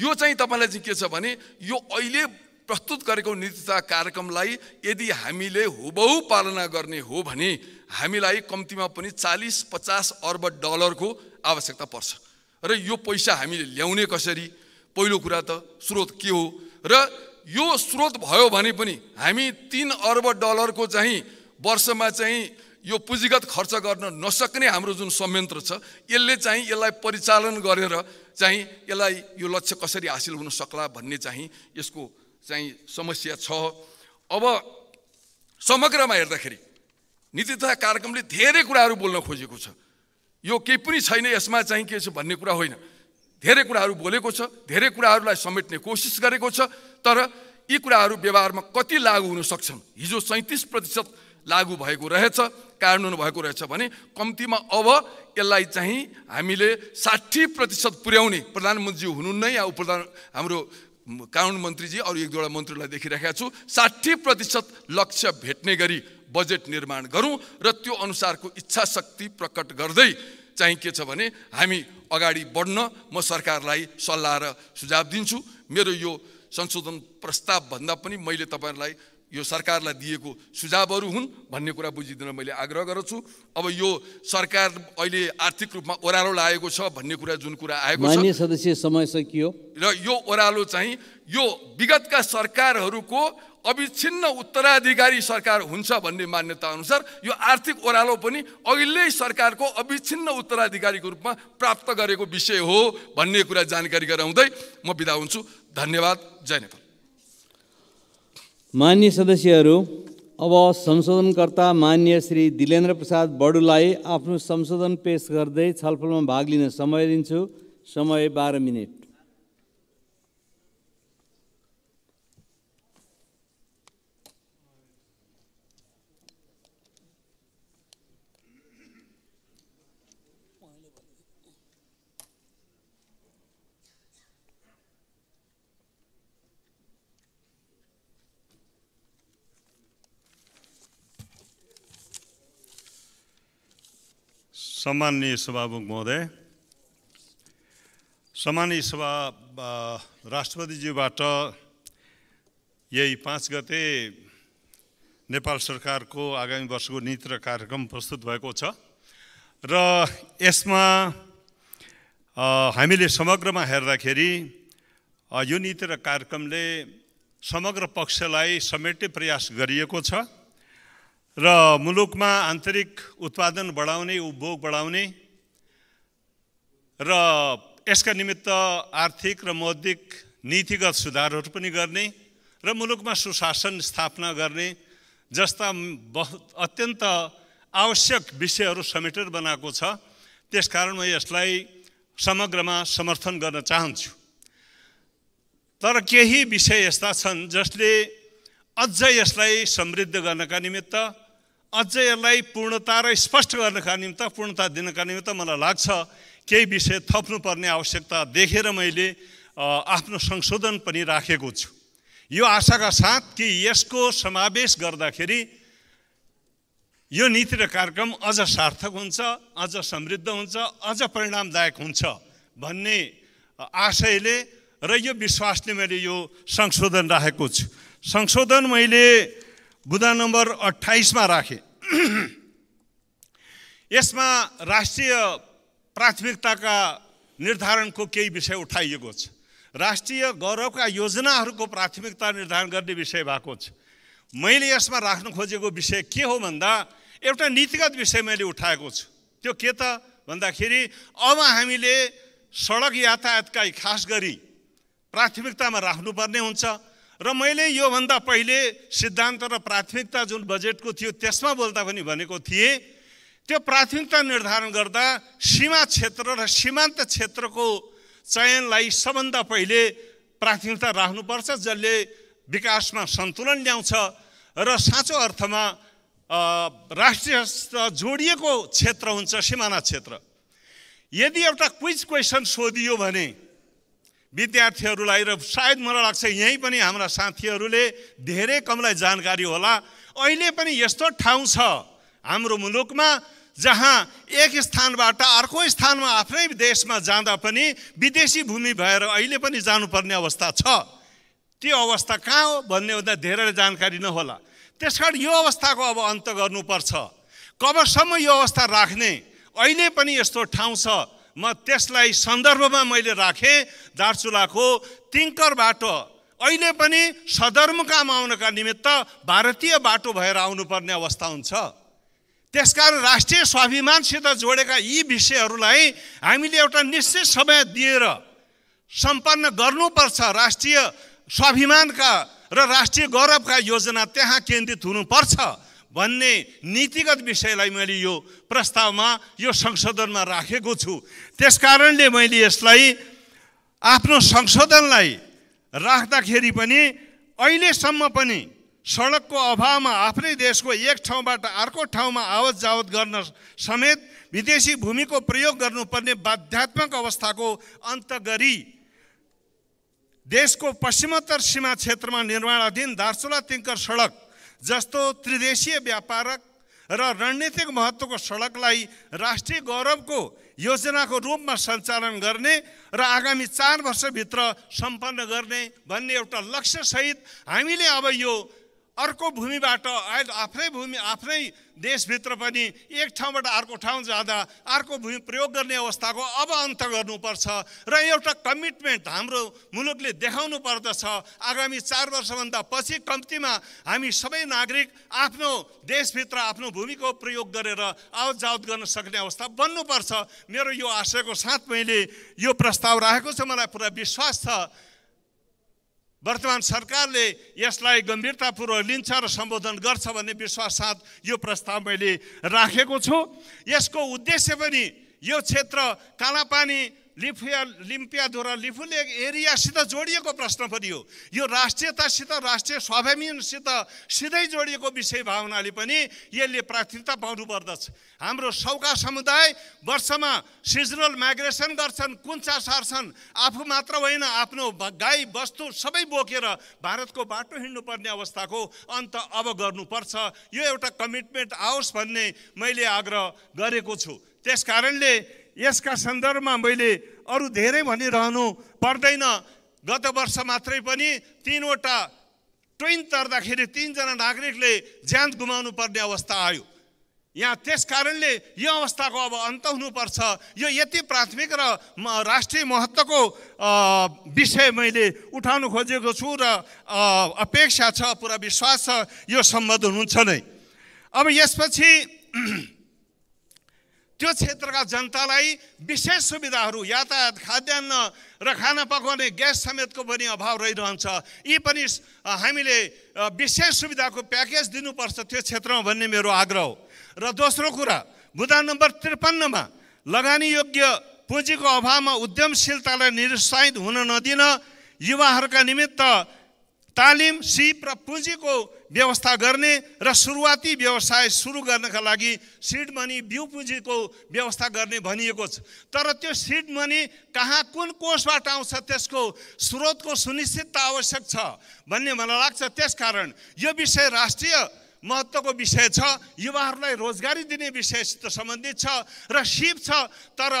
यो चाहिँ तपाईँलाई चाहिँ के छ भने यो अहिले प्रस्तुत गरेको नीतिता कार्यक्रमलाई यदि हामीले हुबहु पालना गर्ने हो भने हामीलाई कम्तीमा पनि चालिस पचास अर्ब डलरको आवश्यकता पर्छ र यो पैसा हामीले ल्याउने कसरी पहिलो कुरा त स्रोत के हो र यो स्रोत भयो भने पनि हामी तिन अर्ब डलरको चाहिँ वर्षमा चाहिँ यो पुँजीगत खर्च गर्न नसक्ने हाम्रो जुन संयन्त्र छ यसले चाहिँ यसलाई परिचालन गरेर चाहिँ यसलाई यो लक्ष्य कसरी हासिल हुन सक्ला भन्ने चाहिँ यसको चाहिँ समस्या छ अब समग्रमा हेर्दाखेरि नीति तथा कार्यक्रमले धेरै कुराहरू बोल्न खोजेको छ यो केही पनि छैन यसमा चाहिँ के छ भन्ने कुरा होइन धेरै कुराहरू बोलेको छ धेरै कुराहरूलाई समेट्ने कोसिस गरेको छ तर यी कुराहरू व्यवहारमा कति लागु हुन सक्छन् हिजो सैँतिस प्रतिशत लागु भएको रहेछ कार्यान्वयन भएको रहेछ भने कम्तीमा अब यसलाई चाहिँ हामीले साठी प्रतिशत पुर्याउने प्रधानमन्त्री नै या उप हाम्रो कानुन मन्त्रीजी अरू एक दुईवटा मन्त्रीलाई देखिराखेका छु साठी प्रतिशत लक्ष्य भेट्ने गरी बजेट निर्माण गरौँ र त्यो अनुसारको इच्छा शक्ति प्रकट गर्दै चाहिँ के छ भने हामी अगाडि बढ्न म सरकारलाई सल्लाह र सुझाव दिन्छु मेरो यो संशोधन प्रस्तावभन्दा पनि मैले तपाईँहरूलाई यो सरकारलाई दिएको सुझावहरू हुन् भन्ने कुरा बुझिदिन मैले आग्रह गर्छु अब यो सरकार अहिले आर्थिक रूपमा ओह्रालो लागेको छ भन्ने कुरा जुन कुरा आएको छ सदस्य समय सकियो र यो ओह्रालो चाहिँ यो विगतका सरकारहरूको अविच्छिन्न उत्तराधिकारी सरकार हुन्छ भन्ने मान्यता अनुसार यो आर्थिक ओह्रालो पनि अहिल्यै सरकारको अविच्छिन्न उत्तराधिकारीको रूपमा प्राप्त गरेको विषय हो भन्ने कुरा जानकारी गराउँदै म बिदा हुन्छु धन्यवाद जय नेपाल मान्य सदस्यहरू अब संशोधनकर्ता मान्य श्री दिलेन्द्र प्रसाद बडुलाई आफ्नो संशोधन पेस गर्दै छलफलमा भाग लिन समय दिन्छु समय बाह्र मिनट सम्माननीय सभामुख महोदय सम्माननीय सभा राष्ट्रपतिज्यूबाट यही पाँच गते नेपाल सरकारको आगामी वर्षको नीति र कार्यक्रम प्रस्तुत भएको छ र यसमा हामीले समग्रमा हेर्दाखेरि यो नीति र कार्यक्रमले समग्र पक्षलाई समेट्ने प्रयास गरिएको छ र मुलुकमा आन्तरिक उत्पादन बढाउने उपभोग बढाउने र यसका निमित्त आर्थिक र मौद्रिक नीतिगत सुधारहरू पनि गर्ने र मुलुकमा सुशासन स्थापना गर्ने जस्ता बहुत अत्यन्त आवश्यक विषयहरू समेटेर बनाएको छ त्यसकारण म यसलाई समग्रमा समर्थन गर्न चाहन्छु तर केही विषय यस्ता छन् जसले अझ यसलाई समृद्ध गर्नका निमित्त अझ यसलाई पूर्णता र स्पष्ट गर्नका निम्त पूर्णता दिनका निम्त मलाई लाग्छ केही विषय थप्नुपर्ने आवश्यकता देखेर मैले आफ्नो संशोधन पनि राखेको छु यो आशाका साथ कि यसको समावेश गर्दाखेरि यो नीति र कार्यक्रम अझ सार्थक हुन्छ अझ समृद्ध हुन्छ अझ परिणामदायक हुन्छ भन्ने आशयले र यो विश्वासले मैले यो संशोधन राखेको छु संशोधन मैले बुदा नम्बर अठाइसमा राखेँ यसमा राष्ट्रिय प्राथमिकताका निर्धारणको केही विषय उठाइएको छ राष्ट्रिय गौरवका योजनाहरूको प्राथमिकता निर्धारण गर्ने विषय भएको छ मैले यसमा राख्न खोजेको विषय के हो भन्दा एउटा नीतिगत विषय मैले उठाएको छु त्यो के त भन्दाखेरि अब हामीले सडक यातायातका खास गरी प्राथमिकतामा राख्नुपर्ने हुन्छ र मैले योभन्दा पहिले सिद्धान्त र प्राथमिकता जुन बजेटको थियो त्यसमा बोल्दा पनि भनेको थिएँ त्यो प्राथमिकता निर्धारण गर्दा सीमा क्षेत्र र सीमान्त क्षेत्रको चयनलाई सबभन्दा पहिले प्राथमिकता राख्नुपर्छ जसले विकासमा सन्तुलन ल्याउँछ र साँचो अर्थमा राष्ट्रिय जोडिएको क्षेत्र हुन्छ सिमाना क्षेत्र यदि एउटा क्विज क्वेसन सोधियो भने विद्यार्थीहरूलाई र सायद मलाई लाग्छ यहीँ पनि हाम्रा साथीहरूले धेरै कमलाई जानकारी होला अहिले पनि यस्तो ठाउँ छ हाम्रो मुलुकमा जहाँ एक स्थानबाट अर्को स्थानमा आफ्नै देशमा जाँदा पनि विदेशी भूमि भएर अहिले पनि जानुपर्ने अवस्था छ त्यो अवस्था कहाँ हो भन्ने हुँदा धेरैले जानकारी नहोला त्यस कारण यो अवस्थाको अब अन्त गर्नुपर्छ कबसम्म यो अवस्था राख्ने अहिले पनि यस्तो ठाउँ छ म त्यसलाई सन्दर्भमा मैले राखेँ दार्चुलाको तिङ्करबाट अहिले पनि सदरमुकाम आउनका निमित्त भारतीय बाटो भएर आउनुपर्ने अवस्था हुन्छ त्यसकारण राष्ट्रिय स्वाभिमानसित जोडेका यी विषयहरूलाई हामीले एउटा निश्चित समय दिएर सम्पन्न गर्नुपर्छ राष्ट्रिय स्वाभिमानका र राष्ट्रिय गौरवका योजना त्यहाँ केन्द्रित हुनुपर्छ भन्ने नीतिगत विषयलाई मैले यो प्रस्तावमा यो संशोधनमा राखेको छु त्यसकारणले मैले यसलाई आफ्नो संशोधनलाई राख्दाखेरि पनि अहिलेसम्म पनि सडकको अभावमा आफ्नै देशको एक ठाउँबाट अर्को ठाउँमा आवत जावत गर्न समेत विदेशी भूमिको प्रयोग गर्नुपर्ने बाध्यात्मक अवस्थाको अन्त गरी देशको पश्चिमोत्तर सीमा क्षेत्रमा निर्माणाधीन दार्चुला तिङ्कर सडक जस्तो त्रिदेशीय व्यापारक र रणनीतिक महत्त्वको सडकलाई राष्ट्रिय गौरवको योजनाको रूपमा सञ्चालन गर्ने र आगामी चार वर्षभित्र सम्पन्न गर्ने भन्ने एउटा लक्ष्यसहित हामीले अब यो अर्को भूमिबाट आफ्नै भूमि आफ्नै देशभित्र पनि एक ठाउँबाट अर्को ठाउँ जाँदा अर्को भूमि प्रयोग गर्ने अवस्थाको अब अन्त गर्नुपर्छ र एउटा कमिटमेन्ट हाम्रो मुलुकले देखाउनु पर्दछ आगामी चार वर्षभन्दा पछि कम्तीमा हामी सबै नागरिक आफ्नो देशभित्र आफ्नो भूमिको प्रयोग गरेर आवत जावत गर्न सक्ने अवस्था बन्नुपर्छ मेरो यो आशयको साथ मैले यो प्रस्ताव राखेको छु मलाई पुरा विश्वास छ वर्तमान सरकारले यसलाई गम्भीरतापूर्वक लिन्छ र सम्बोधन गर्छ भन्ने विश्वास साथ यो प्रस्ताव मैले राखेको छु यसको उद्देश्य पनि यो क्षेत्र कालापानी लिफिया लिम्पियाधुरा लिफुलेक एरियासित जोडिएको प्रश्न पनि हो यो राष्ट्रियतासित राष्ट्रिय स्वाभिमानसित सिधै जोडिएको विषय भावनाले पनि यसले प्राथमिकता पाउनु पर्दछ हाम्रो सौका समुदाय वर्षमा सिजनल माइग्रेसन गर्छन् कुन्चा सार्छन् आफू मात्र होइन आफ्नो गाई वस्तु सबै बोकेर भारतको बाटो हिँड्नुपर्ने अवस्थाको अन्त अब गर्नुपर्छ यो एउटा कमिटमेन्ट आओस् भन्ने मैले आग्रह गरेको छु त्यस कारणले यसका सन्दर्भमा मैले अरू धेरै भनिरहनु पर्दैन गत वर्ष मात्रै पनि तिनवटा ट्रेन तर्दाखेरि तिनजना नागरिकले ज्यान गुमाउनु पर्ने अवस्था आयो यहाँ त्यस कारणले यो अवस्थाको अब अन्त हुनुपर्छ यो यति प्राथमिक र राष्ट्रिय महत्त्वको विषय मैले उठाउनु खोजेको छु र अपेक्षा छ पुरा विश्वास छ यो सम्बन्ध हुनुहुन्छ नै अब यसपछि त्यो क्षेत्रका जनतालाई विशेष सुविधाहरू यातायात खाद्यान्न र खाना पकाउने ग्यास समेतको पनि अभाव रहिरहन्छ यी पनि हामीले विशेष सुविधाको प्याकेज दिनुपर्छ त्यो क्षेत्रमा भन्ने मेरो आग्रह हो र दोस्रो कुरा बुदा नम्बर त्रिपन्नमा लगानी योग्य पुँजीको अभावमा उद्यमशीलतालाई निरुत्साहित हुन नदिन युवाहरूका निमित्त तालिम सिप र पुँजीको व्यवस्था गर्ने र सुरुवाती व्यवसाय सुरु गर्नका लागि सिड मनी बिउ पुँजीको व्यवस्था गर्ने भनिएको छ तर त्यो सिड मनी कहाँ कुन कोषबाट आउँछ त्यसको स्रोतको सुनिश्चितता आवश्यक छ भन्ने मलाई लाग्छ त्यसकारण यो विषय राष्ट्रिय महत्त्वको विषय छ युवाहरूलाई रोजगारी दिने विषयसित सम्बन्धित छ र सिप छ तर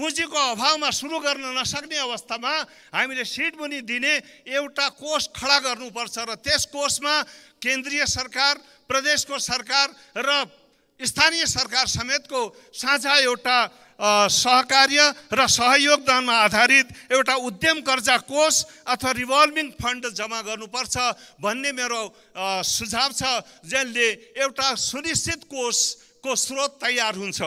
पुँजीको अभावमा सुरु गर्न नसक्ने अवस्थामा हामीले सिट पनि दिने एउटा कोष खडा गर्नुपर्छ र त्यस कोषमा केन्द्रीय सरकार प्रदेशको सरकार र स्थानीय सरकार समेतको साझा एउटा सहकार्य र सहयोगदानमा आधारित एउटा उद्यम कर्जा कोष अथवा रिभल्भिङ फन्ड जम्मा गर्नुपर्छ भन्ने मेरो सुझाव छ जसले एउटा सुनिश्चित कोषको स्रोत तयार हुन्छ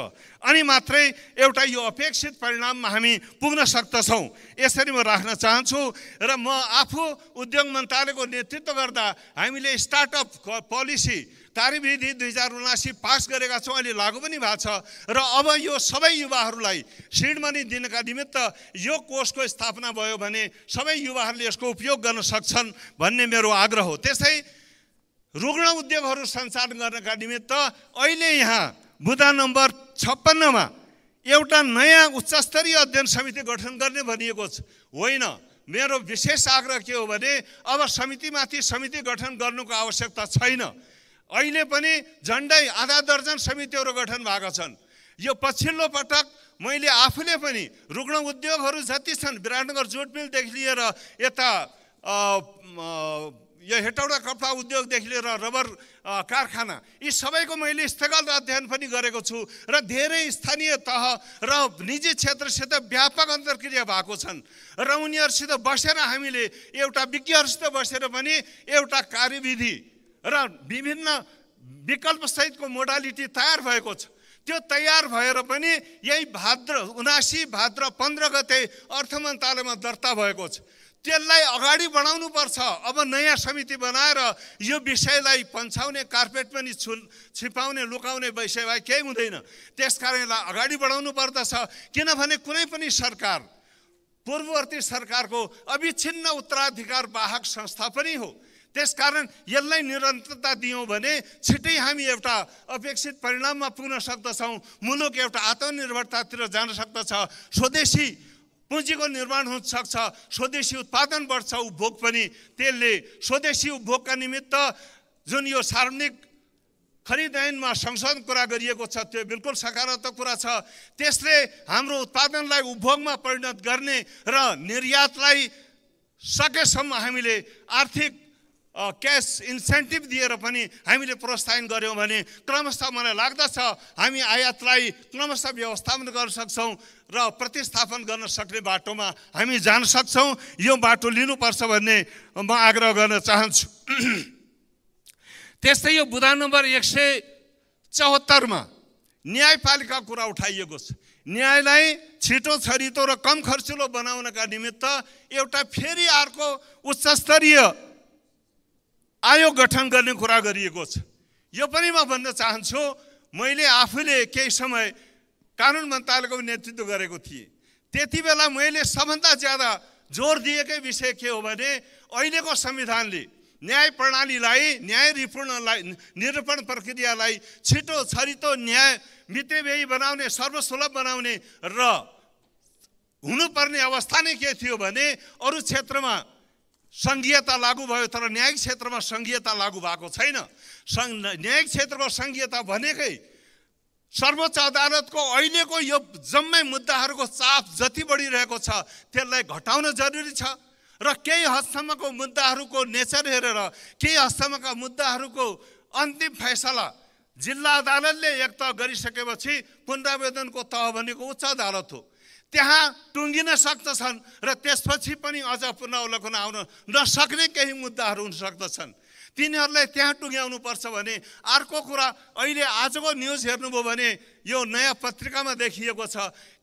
अनि मात्रै एउटा यो अपेक्षित परिणाममा हामी पुग्न सक्दछौँ यसरी म राख्न चाहन्छु र म आफू उद्योग मन्त्रालयको नेतृत्व गर्दा हामीले स्टार्टअप पोलिसी कार्यविधि दुई हजार उनासी पास गरेका छौँ अहिले लागु पनि भएको छ र अब यो सबै युवाहरूलाई सिड दिनका निमित्त यो कोषको स्थापना भयो भने सबै युवाहरूले यसको उपयोग गर्न सक्छन् भन्ने मेरो आग्रह हो त्यसै रुग्ण उद्योगहरू सञ्चालन गर्नका निमित्त अहिले यहाँ बुदा नम्बर छप्पन्नमा एउटा नयाँ उच्चस्तरीय अध्ययन समिति गठन गर्ने भनिएको छ होइन मेरो विशेष आग्रह के हो भने अब समितिमाथि समिति गठन गर्नुको आवश्यकता छैन अहिले पनि झन्डै आधा दर्जन समितिहरू गठन भएका छन् यो पछिल्लो पटक मैले आफूले पनि रुग्ण उद्योगहरू जति छन् विराटनगर जुट मिलदेखि लिएर यता यो हेटौडा कपडा उद्योगदेखि लिएर रबर कारखाना यी सबैको मैले स्थगल अध्ययन पनि गरेको छु र धेरै स्थानीय तह र निजी क्षेत्रसित व्यापक अन्तर्क्रिया भएको छन् र उनीहरूसित बसेर हामीले एउटा विज्ञहरूसित बसेर पनि एउटा कार्यविधि र विभिन्न विकल्पसहितको मोडालिटी तयार भएको छ त्यो तयार भएर पनि यही भाद्र उनासी भाद्र पन्ध्र गते अर्थ मन्त्रालयमा दर्ता भएको छ त्यसलाई अगाडि बढाउनु पर्छ अब नयाँ समिति बनाएर यो विषयलाई पन्छाउने कार्पेट पनि छु छिपाउने लुकाउने विषय भए केही हुँदैन त्यस कारण यसलाई अगाडि बढाउनु पर्दछ किनभने कुनै पनि सरकार पूर्ववर्ती सरकारको अविच्छिन्न उत्तराधिकार वाहक संस्था पनि हो त्यसकारण यसलाई निरन्तरता दियौँ भने छिटै हामी एउटा अपेक्षित परिणाममा पुग्न सक्दछौँ मुलुक एउटा आत्मनिर्भरतातिर जान सक्दछ स्वदेशी पुँजीको निर्माण हुन सक्छ स्वदेशी उत्पादन बढ्छ उपभोग पनि त्यसले स्वदेशी उपभोगका निमित्त जुन यो सार्वजनिक खरिद ऐनमा संशोधन कुरा गरिएको छ त्यो बिल्कुल सकारात्मक कुरा छ त्यसले हाम्रो उत्पादनलाई उपभोगमा परिणत गर्ने र निर्यातलाई सकेसम्म हामीले आर्थिक क्यास इन्सेन्टिभ दिएर पनि हामीले प्रोत्साहन गऱ्यौँ भने क्रमशः मलाई लाग्दछ हामी आयातलाई क्रमशः व्यवस्थापन गर्न सक्छौँ र प्रतिस्थापन गर्न सक्ने बाटोमा हामी जान सक्छौँ यो बाटो लिनुपर्छ भन्ने म आग्रह गर्न चाहन्छु त्यस्तै यो बुधा नम्बर एक सय चौहत्तरमा न्यायपालिका कुरा उठाइएको छ न्यायलाई छिटो छरितो र कम खर्चिलो बनाउनका निमित्त एउटा फेरि अर्को उच्चस्तरीय आयोग गठन गर्ने कुरा गरिएको छ यो पनि म भन्न चाहन्छु मैले आफूले केही समय कानुन मन्त्रालयको नेतृत्व गरेको थिएँ त्यति बेला मैले सबभन्दा ज्यादा जोड दिएकै विषय के हो भने अहिलेको संविधानले न्याय प्रणालीलाई न्याय रिपूर्णलाई निरूपण प्रक्रियालाई छिटो छरितो न्याय मितव्ययी बनाउने सर्वसुलभ बनाउने र हुनुपर्ने अवस्था नै के थियो भने अरू क्षेत्रमा सङ्घीयता लागू भयो तर न्यायिक क्षेत्रमा सङ्घीयता लागू भएको छैन सङ्घ न्यायिक क्षेत्रमा सङ्घीयता भनेकै सर्वोच्च अदालतको अहिलेको यो जम्मै मुद्दाहरूको चाप जति बढिरहेको छ त्यसलाई घटाउन जरुरी छ र केही हदसम्मको मुद्दाहरूको नेचर हेरेर केही हदसम्मका मुद्दाहरूको अन्तिम फैसला जिल्ला अदालतले एक त गरिसकेपछि पुनरावेदनको तह भनेको उच्च अदालत हो त्यहाँ टुङ्गिन सक्दछन् र त्यसपछि पनि अझ पुनर्वलोकन आउन नसक्ने केही मुद्दाहरू हुन सक्दछन् तिनीहरूलाई त्यहाँ टुङ्ग्याउनु पर्छ भने अर्को कुरा अहिले आजको न्युज हेर्नुभयो भने यो नयाँ पत्रिकामा देखिएको छ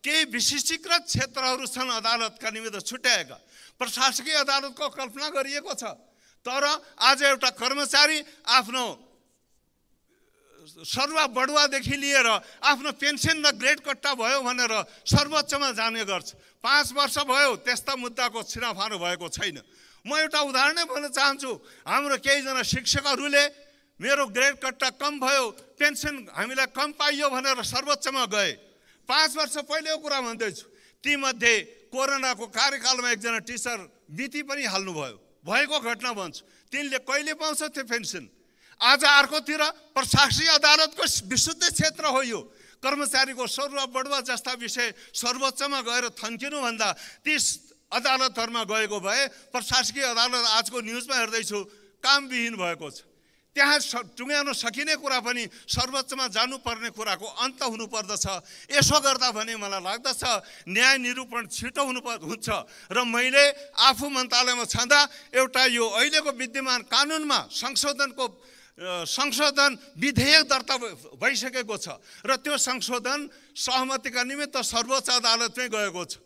केही विशिष्टीकृत क्षेत्रहरू छन् अदालतका निमित्त छुट्याएका प्रशासकीय अदालतको कल्पना गरिएको छ तर आज एउटा कर्मचारी आफ्नो सर्वा बडुवादेखि लिएर आफ्नो पेन्सन र ग्रेड कट्टा भयो भनेर सर्वोच्चमा जाने गर्छ पाँच वर्ष भयो त्यस्ता मुद्दाको छिराफारो भएको छैन म एउटा उदाहरणै भन्न चाहन्छु हाम्रो केहीजना शिक्षकहरूले मेरो ग्रेड कट्टा कम भयो पेन्सन हामीलाई कम पाइयो भनेर सर्वोच्चमा गए पाँच वर्ष पहिलेको कुरा भन्दैछु तीमध्ये कोरोनाको कार्यकालमा एकजना टिचर बिति पनि हाल्नुभयो भएको घटना भन्छु तिनले कहिले पाउँछ त्यो पेन्सन आज अर्कोतिर प्रशासकीय अदालतको विशुद्ध क्षेत्र हो यो कर्मचारीको सरुवा बढुवा जस्ता विषय सर्वोच्चमा गएर थन्किनुभन्दा ती अदालतहरूमा गएको भए प्रशासकीय अदालत आजको न्युजमा हेर्दैछु कामविहीन भएको छ त्यहाँ स टुङ्ग्याउन सकिने कुरा पनि सर्वोच्चमा जानुपर्ने कुराको अन्त हुनुपर्दछ यसो गर्दा भने मलाई लाग्दछ न्याय निरूपण छिटो हुनु हुन्छ र मैले आफू मन्त्रालयमा छँदा एउटा यो अहिलेको विद्यमान कानुनमा संशोधनको संशोधन विधेयक दर्ता भइसकेको छ र त्यो संशोधन सहमतिका निमित्त सर्वोच्च अदालतमै गएको छ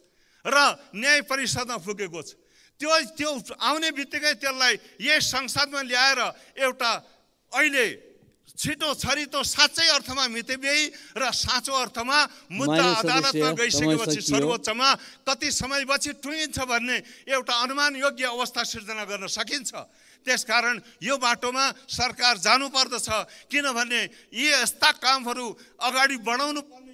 र न्याय परिषदमा पुगेको छ त्यो त्यो आउने बित्तिकै त्यसलाई यस संसदमा ल्याएर एउटा अहिले छिटो छरितो साँच्चै अर्थमा मितिव्ययी र साँचो अर्थमा मुद्दा अदालतमा गइसकेपछि सर्वोच्चमा कति समयपछि टुङ्गिन्छ भन्ने एउटा अनुमान योग्य अवस्था सिर्जना गर्न सकिन्छ त्यसकारण यो बाटोमा सरकार जानुपर्दछ किनभने यी यस्ता कामहरू अगाडि बढाउनु